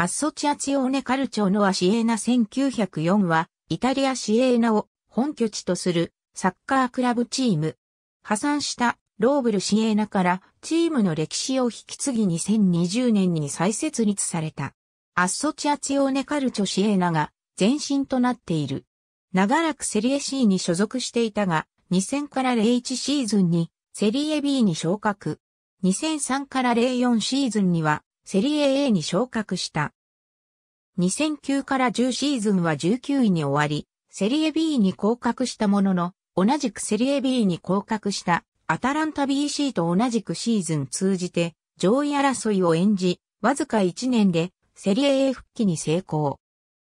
アッソチアチオーネカルチョのアシエーナ1904は、イタリアシエーナを本拠地とするサッカークラブチーム。破産したローブルシエーナからチームの歴史を引き継ぎ2020年に再設立された。アッソチアチオーネカルチョシエーナが前身となっている。長らくセリエ C に所属していたが、2000から01シーズンにセリエ B に昇格。2003から04シーズンにはセリエ A に昇格した。2009から10シーズンは19位に終わり、セリエ B に降格したものの、同じくセリエ B に降格したアタランタ BC と同じくシーズン通じて上位争いを演じ、わずか1年でセリエ A 復帰に成功。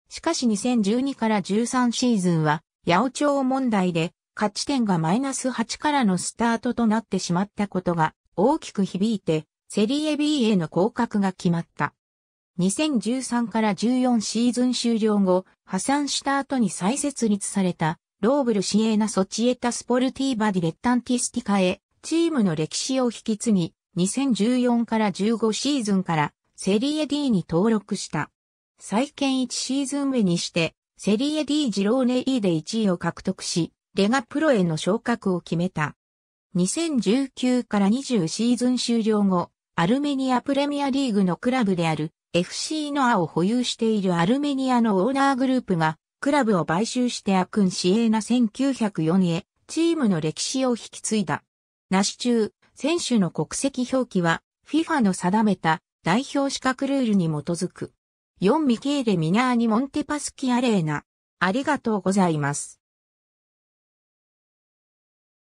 しかし2012から13シーズンは、八百長問題で勝ち点がマイナス8からのスタートとなってしまったことが大きく響いてセリエ B への降格が決まった。2013から14シーズン終了後、破産した後に再設立された、ローブルシエーナ・ソチエタ・スポルティーバ・ディレッタンティスティカへ、チームの歴史を引き継ぎ、2014から15シーズンからセリエ D に登録した。再建1シーズン目にして、セリエ D ジローネ E で1位を獲得し、レガプロへの昇格を決めた。2019から20シーズン終了後、アルメニアプレミアリーグのクラブである FC ノアを保有しているアルメニアのオーナーグループがクラブを買収してアクンシエーナ1904へチームの歴史を引き継いだ。ナシ中、選手の国籍表記は FIFA の定めた代表資格ルールに基づく。4ミケーレミナーニモンテパスキアレーナ。ありがとうございます。